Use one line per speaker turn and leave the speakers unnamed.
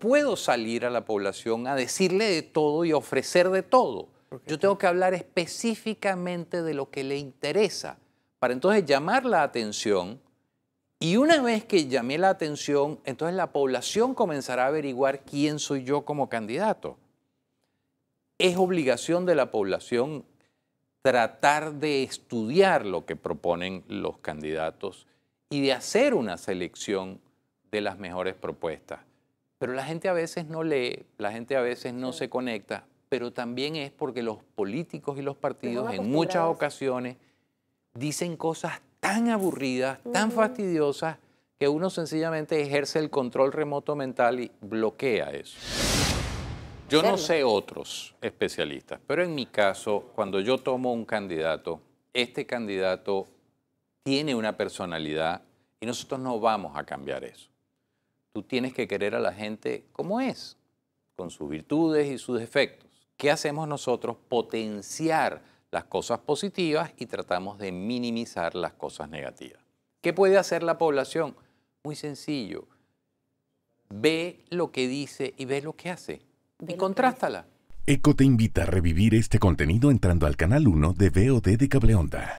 puedo salir a la población a decirle de todo y ofrecer de todo. Yo tengo que hablar específicamente de lo que le interesa para entonces llamar la atención. Y una vez que llamé la atención, entonces la población comenzará a averiguar quién soy yo como candidato. Es obligación de la población tratar de estudiar lo que proponen los candidatos y de hacer una selección de las mejores propuestas. Pero la gente a veces no lee, la gente a veces no se conecta, pero también es porque los políticos y los partidos en muchas ocasiones dicen cosas tan aburridas, tan fastidiosas, que uno sencillamente ejerce el control remoto mental y bloquea eso. Yo no sé otros especialistas, pero en mi caso, cuando yo tomo un candidato, este candidato tiene una personalidad y nosotros no vamos a cambiar eso tú tienes que querer a la gente como es, con sus virtudes y sus defectos. ¿Qué hacemos nosotros? Potenciar las cosas positivas y tratamos de minimizar las cosas negativas. ¿Qué puede hacer la población? Muy sencillo. Ve lo que dice y ve lo que hace. y contrástala. ECO te invita a revivir este contenido entrando al canal 1 de VOD de Cableonda.